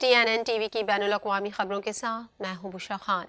T N N T V की बैन अवी खबरों के साथ मैं हूं बुशा खान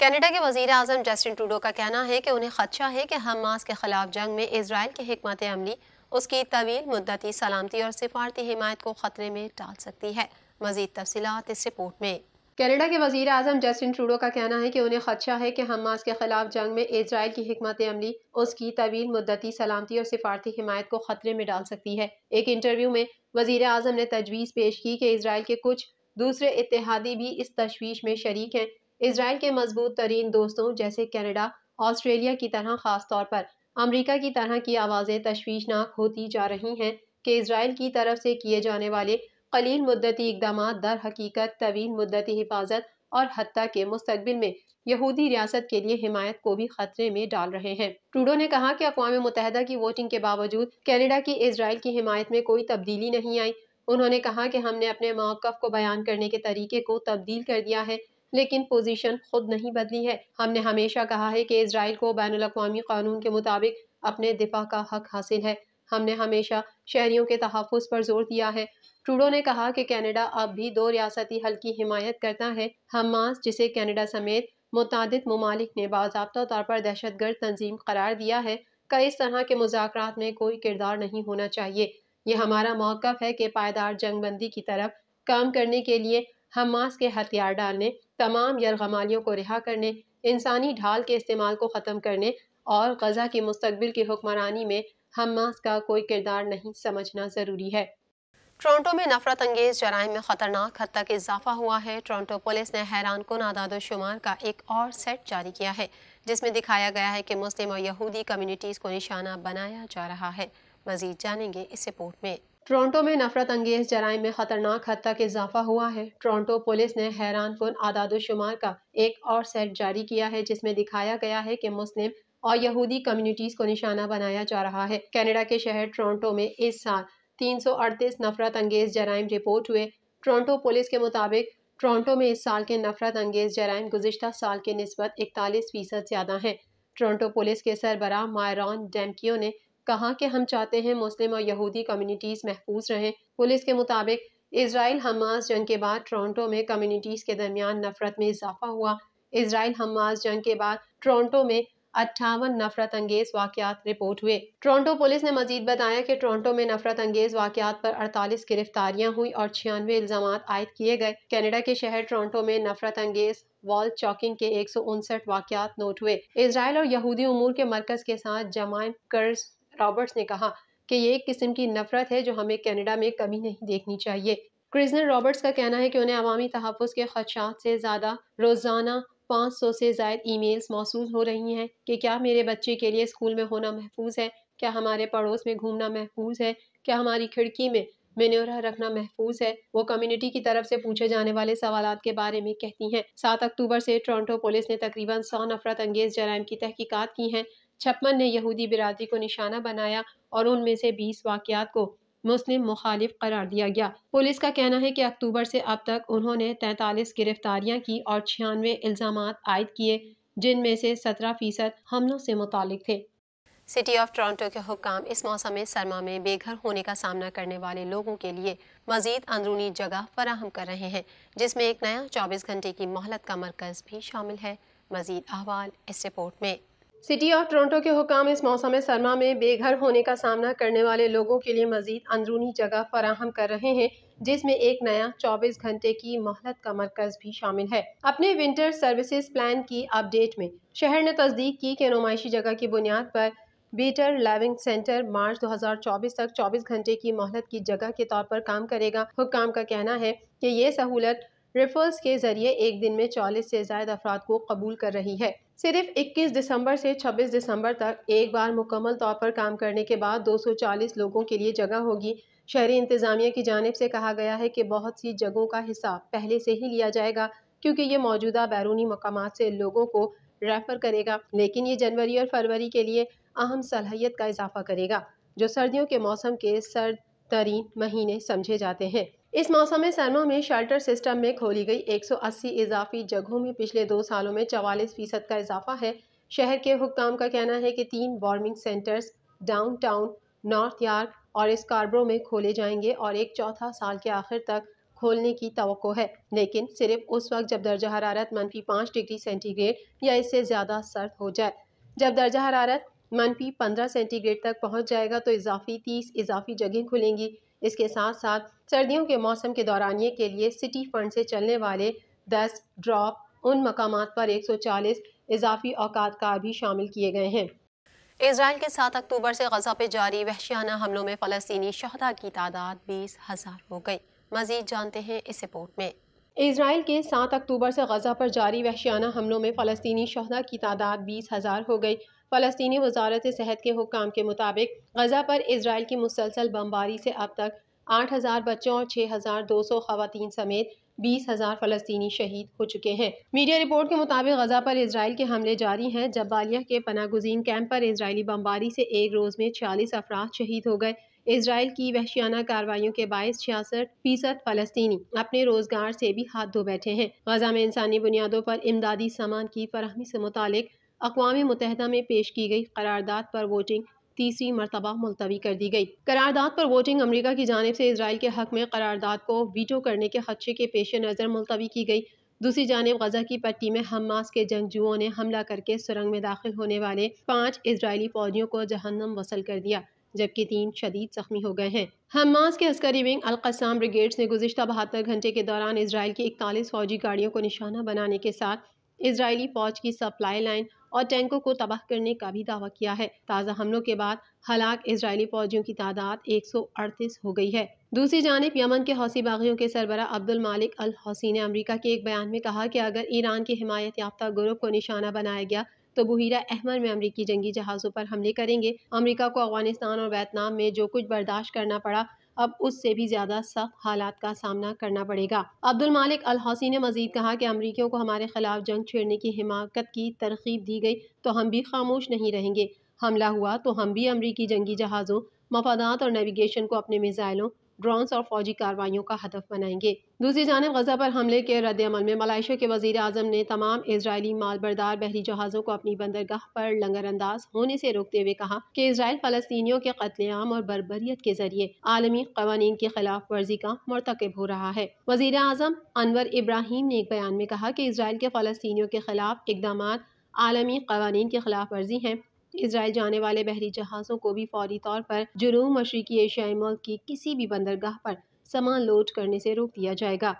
कनाडा के वजीर अजम जस्टिन टूडो का कहना है कि उन्हें खदशा है कि हमास के खिलाफ जंग में इसराइल की हमत अमली उसकी तवील मुद्दती सलामती और सिफारती हिमायत को ख़तरे में डाल सकती है मजीद तफसी इस रिपोर्ट में कनाडा के वजीर अजम जस्टिन ट्रूडो का कहना है कि उन्हें खदशा है कि हमास के खिलाफ जंग में इसराइल की हमत अमली उसकी तवील मुद्दती सलामती और सिफारती हिमायत को खतरे में डाल सकती है एक इंटरव्यू में वजीर अजम ने तजवीज़ पेश की कि इसराइल के कुछ दूसरे इतिहादी भी इस तशवीश में शरीक हैं इसराइल के मजबूत तरीन दोस्तों जैसे कैनेडा ऑस्ट्रेलिया की तरह ख़ास तौर पर अमरीका की तरह की आवाज़ें तशवीशनाक होती जा रही हैं कि इसराइल की तरफ से किए जाने वाले कलील मुद्दती इकदाम दर हकीकत तवील मुद्दती हिफाजत और हती के मुस्तबिल में यहूदी रियासत के लिए हिमायत को भी खतरे में डाल रहे हैं ट्रूडो ने कहा कि अकवा मुतहदा की वोटिंग के बावजूद कैनेडा की इसराइल की हिमायत में कोई तब्दीली नहीं आई उन्होंने कहा कि हमने अपने मौकफ को बयान करने के तरीके को तब्दील कर दिया है लेकिन पोजीशन खुद नहीं बदली है हमने हमेशा कहा है कि इसराइल को बैन अवी कानून के मुताबिक अपने दिफा का हक हासिल है हमने हमेशा शहरीों के तहफ़ पर जोर दिया है ट्रूडो ने कहा कि कनाडा अब भी दो रियासती हल की हिमायत करता है हमास जिसे कनाडा समेत मुतद ममालिक ने बाबा तौर पर दहशत गर्द तंजीम करार दिया है का इस तरह के मुजाकर में कोई किरदार नहीं होना चाहिए यह हमारा मौक़ है कि पायदार जंगबंदी की तरफ काम करने के लिए हमास के हथियार डालने तमाम यरगमालियों को रिहा करने इंसानी ढाल के इस्तेमाल को ख़त्म करने और गजा के मुस्तबिल की हुक्मरानी में हमास का कोई किरदार नहीं समझना ज़रूरी है टोरंटो में नफरत अंगेज जराइम में खतरनाक हद तक इजाफा हुआ है टोरंटो पुलिस ने हैरान कन शुमार का एक और सेट जारी किया है जिसमें दिखाया गया है कि मुस्लिम और यहूदी कम्युनिटीज़ को निशाना बनाया जा रहा है मजीद जानेंगे इस रिपोर्ट में टोरंटो में नफरत अंगेज जराइम में खतरनाक हद तक इजाफा हुआ है टोरंटो पुलिस ने हैरान कन आदादोशुमार का एक और सेट जारी किया है जिसमें दिखाया गया है कि मुस्लिम और यहूदी कम्युनिटीज़ को निशाना बनाया जा रहा है कनाडा के शहर टोरंटो में इस साल तीन सौ अड़तीस नफरत अंगेज जराइम रिपोर्ट हुए टोरंटो पुलिस के मुताबिक टोरंटो में इस साल के नफरत अंगेज जराइम गुजशत साल के नस्बत इकतालीस फ़ीसद ज़्यादा हैं टोरंटो पुलिस के सरबराह मायरॉन डैमकियो ने कहा कि हम चाहते हैं मुस्लिम और यहूदी कम्यूनिटीज़ महफूज रहें पुलिस के मुताबिक इसराइल हमास जंग के बाद टोरंटो में कम्यूनिटीज़ के दरमियान नफरत में इजाफा हुआ इसराइल हमास जंग के बाद टोरंटो में अट्ठावन नफरत अंगेज वाकत रिपोर्ट हुए टोरंटो पुलिस ने मजीद बताया कि टोरंटो में नफरत अंगेज वाकत पर अड़तालीस गिरफ्तारियां हुई और छियानवे इल्जाम आयद किए गए कैनेडा के शहर टोरंटो में नफरत अंगेज वॉल चौकिंग के एक सौ उनसठ वाकयात नोट हुए इसराइल और यहूदी उमूर के मरकज के साथ जमाइन कर्ज रॉबर्ट्स ने कहा कि ये एक किस्म की नफरत है जो हमें कनाडा में कभी नहीं देखनी चाहिए क्रिजनर रॉबर्ट्स का कहना है कि उन्हें अवमी तहफ़ के खदशात से ज़्यादा रोज़ाना पाँच सौ से जायद ईमेल्स मौसू हो रही हैं कि क्या मेरे बच्चे के लिए स्कूल में होना महफूज है क्या हमारे पड़ोस में घूमना महफूज है क्या हमारी खिड़की में मेनोरा रखना महफूज है वो कम्युनिटी की तरफ से पूछे जाने वाले सवाल के बारे में कहती हैं सात अक्टूबर से टोरंटो पुलिस ने तकरीबन सौ नफरत अंगेज जराइम की तहकीकत की हैं छप्पन ने यहूदी बिरादरी को निशाना बनाया और उनमें से बीस वाक़ात को मुस्लिम मुखालिफ करार दिया गया पुलिस का कहना है कि अक्टूबर से अब तक उन्होंने तैतालीस गिरफ्तारियां की और छियानवे इल्ज़ाम आयद किए जिनमें से सत्रह फीसद हमलों से मुतल थे सिटी ऑफ टोरंटो के हुकाम इस मौसम में सरमा में बेघर होने का सामना करने वाले लोगों के लिए मजीद अंदरूनी जगह फराहम कर रहे हैं जिसमें एक नया 24 घंटे की मोहलत का मरकज़ भी शामिल है मजीद अहवाल इस रिपोर्ट में सिटी ऑफ टोरंटो के हुकाम इस मौसम सरमा में बेघर होने का सामना करने वाले लोगों के लिए मजीद अंदरूनी जगह फराहम कर रहे हैं जिसमें एक नया 24 घंटे की मोहलत का मरकज भी शामिल है अपने विंटर सर्विसेज प्लान की अपडेट में शहर ने तस्दीक की कि नुमाइशी जगह की बुनियाद पर बीटर लैविंग सेंटर मार्च 2024 तक 24 घंटे की मोहलत की जगह के तौर पर काम करेगा हुकाम का कहना है कि ये सहूलत रेफर्स के जरिए एक दिन में 40 से जायद अफराद को कबूल कर रही है सिर्फ 21 दिसंबर से 26 दिसंबर तक एक बार मुकम्मल तौर पर काम करने के बाद 240 लोगों के लिए जगह होगी शहरी इंतज़ामिया की जानब से कहा गया है कि बहुत सी जगहों का हिसाब पहले से ही लिया जाएगा क्योंकि ये मौजूदा बैरूनी मकाम से लोगों को रेफर करेगा लेकिन ये जनवरी और फरवरी के लिए अहम सलाहियत का इजाफा करेगा जो सर्दियों के मौसम के सर्द तरीन महीने समझे जाते हैं इस मौसम सरमा में शेल्टर सिस्टम में खोली गई 180 इजाफी जगहों में पिछले दो सालों में चवालीस फीसद का इजाफा है शहर के हुक्काम का कहना है कि तीन warming centres downtown North York और स्कारब्रो में खोले जाएंगे और एक चौथा साल के आखिर तक खोलने की तो है लेकिन सिर्फ उस वक्त जब दर्जा हरारत मनफी पाँच डिग्री सेंटीग्रेड या इससे ज़्यादा सर्द हो जाए जब दर्जा हरारत मनफी पंद्रह सेंटीग्रेड तक पहुँच जाएगा तो इजाफी तीस इजाफी जगह खुलेंगी इसके साथ साथ सर्दियों के मौसम के ये के लिए सिटी फंड से चलने वाले दस ड्रॉप उन मकाम पर चालीस इजाफी औकात का भी शामिल किए गए हैं इसराइल के सात अक्टूबर से गजा पर जारी वहशियाना हमलों में फ़लस्तनी शहदा की तादाद बीस हज़ार हो गई मजीद जानते हैं इस रिपोर्ट में इसराइल के सात अक्टूबर से गजा पर जारी वहशियाना हमलों में फ़लस्तनी शहदा की तादाद बीस हज़ार हो गई फ़लस्तनी वजारत सेहत के हुकाम के मुताबिक गजा पर इसराइल की मुसलसल बमबारी से अब तक आठ हज़ार बच्चों और छह हज़ार दो सौ खवतिन समेत बीस हज़ार फलस्तनी शहीद हो चुके हैं मीडिया रिपोर्ट के मुताबिक गजा पर इसराइल के हमले जारी हैं बालिया के पनागुजीन कैंप पर इसराइली बमबारी से एक रोज़ में छियालीस अफराद शहीद हो गए इसराइल की वहशियाना कार्रवाइयों के बायस छियासठ फीसद फलस्तनी अपने रोजगार से भी हाथ धो बैठे हैं गजा में इंसानी बुनियादों पर इमदादी सामान की फरहमी से मुतल अकवा मुतहदा में पेश की गई करारदाद पर वोटिंग तीसरी मरतबा मुलतवी कर दी गई करारदाद पर वोटिंग अमरीका की जानब से इसराइल के हक में करारदाद को वीटो करने के खदशे के पेश नज़र मुलतवी की गई दूसरी जानब गजा की पट्टी में हमास के जंगजुओं ने हमला करके सुरंग में दाखिल होने वाले पाँच इसराइली फौजियों को जहन्नम वसल कर दिया जबकि तीन शदीद जख्मी हो गए हैं हमास के अस्करी विंग अलकसाम ब्रिगेड्स ने गुजशत बहत्तर घंटे के दौरान इसराइल की इकतालीस फौजी गाड़ियों को निशाना बनाने के साथ इसराइली फौज की सप्लाई लाइन और टैंकों को तबाह करने का भी दावा किया है ताज़ा हमलों के बाद हलाक इसराइली फौजियों की तादाद अड़तीस हो गई है दूसरी जानब यमन के हौसी बागियों के सरबरा अब्दुल मालिक अल हौसी ने अमरीका के एक बयान में कहा कि अगर ईरान की हिमायत याफ्ता ग्रुप को निशाना बनाया गया तो बुहरा अहमद में अमरीकी जंगी जहाज़ों पर हमले करेंगे अमरीका को अफगानिस्तान और वियतनाम में जो कुछ बर्दाश्त करना पड़ा अब उससे भी ज़्यादा सख्त हालात का सामना करना पड़ेगा अब्दुल मालिक अल हौसी ने मजीद कहा कि अमरीकियों को हमारे खिलाफ जंग छेड़ने की हिमाकत की तरकीब दी गई तो हम भी खामोश नहीं रहेंगे हमला हुआ तो हम भी अमरीकी जंगी जहाज़ों मफादात और नेविगेशन को अपने मिज़ाइलों ड्रोन्स और फौजी कार्रवाइयों का हदफ बनाएंगे दूसरी जानब गजा पर हमले के अमल में मलाइशिया के वजीर अजम ने तमाम इसराइली मालबरदार बहरी जहाज़ों को अपनी बंदरगाह पर लंगरअंदाज होने से रोकते हुए कहा कि इसराइल फ़लस्तियों के कत्लेआम और बरबरीत के जरिए आलमी कवानीन की खिलाफ वर्जी का मरतकब हो रहा है वजीर अजम अनवर इब्राहिम ने एक बयान में कहा कि इसराइल के फ़लस्तियों के खिलाफ इकदाम आलमी कवानीन की खिलाफ वर्जी हैं इसराइल जाने वाले बहरी जहाज़ों को भी फौरी तौर पर जुनूब मशरकी एशियाई मुल्क की किसी भी बंदरगाह पर सामान लोड करने से रोक दिया जाएगा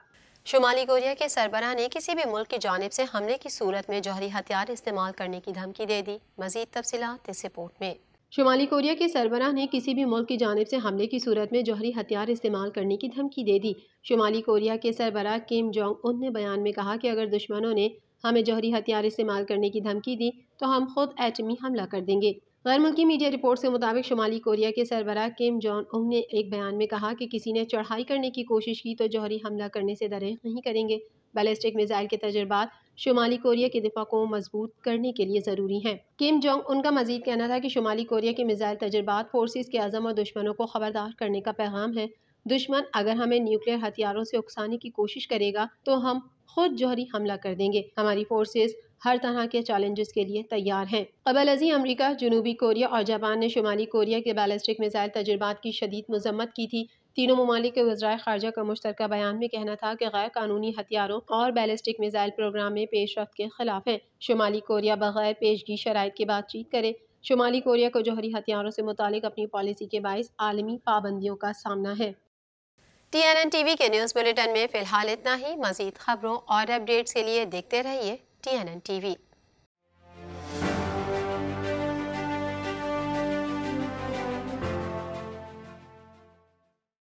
शुमाली कोरिया के सरबरा ने किसी भी मुल्क की जानब से हमले की सूरत में जहरी हथियार इस्तेमाल करने की धमकी दे दी मजीद तफसी इस रिपोर्ट में शुमाली कोरिया के सरबरा ने किसी भी मुल्क की जानब से हमले की सूरत में जौहरी हथियार इस्तेमाल करने की धमकी दे दी शुमाली कोरिया के सरबरा किम जोंग उन ने बयान में कहा कि अगर दुश्मनों ने हमें जौहरी हथियार इस्तेमाल करने की धमकी दी तो हम खुद एटमी हमला कर देंगे गैर मुल्की मीडिया रिपोर्ट के मुताबिक शुमाली कोरिया के सरबरा किम जॉन उम ने एक बयान में कहा कि किसी ने चढ़ाई करने की कोशिश की तो जौहरी हमला करने से दरेख नहीं करेंगे बैलिस्टिक मिसाइल के तजर्बा शुमाली कोरिया के दिफा को मजबूत करने के लिए ज़रूरी हैं किम जोंग उनका मजीद कहना था कि शुमाली कोरिया के मिसाइल तजर्बा फोर्सेस के अज़म और दुश्मनों को खबरदार करने का पैगाम है दुश्मन अगर हमें न्यूक्लियर हथियारों से उकसाने की कोशिश करेगा तो हम खुद जौहरी हमला कर देंगे हमारी फोर्सेज हर तरह के चैलेंजेस के लिए तैयार हैं कबल अजी अमरीका जनूबी कोरिया और जापान ने शुमाली कोरिया के बैलिस्टिक मिसाइल तजुर्बा की शदीद मजम्मत की थी तीनों ममालिक के वजरा खारजा का मुश्तर बयान में कहना था कि गैर कानूनी हथियारों और बैलिस्टिक मिसाइल प्रोग्राम में पेशरफ के खिलाफ है शुमाली कोरिया बगैर पेशगी शराइ की बातचीत करे शुमाली कोरिया को जौहरी हथियारों से मुतल अपनी पॉलिसी के बायस आलमी पाबंदियों का सामना है टी टीवी के न्यूज बुलेटिन में फिलहाल इतना ही मजीद खबरों और अपडेट्स के लिए देखते रहिए टी टीवी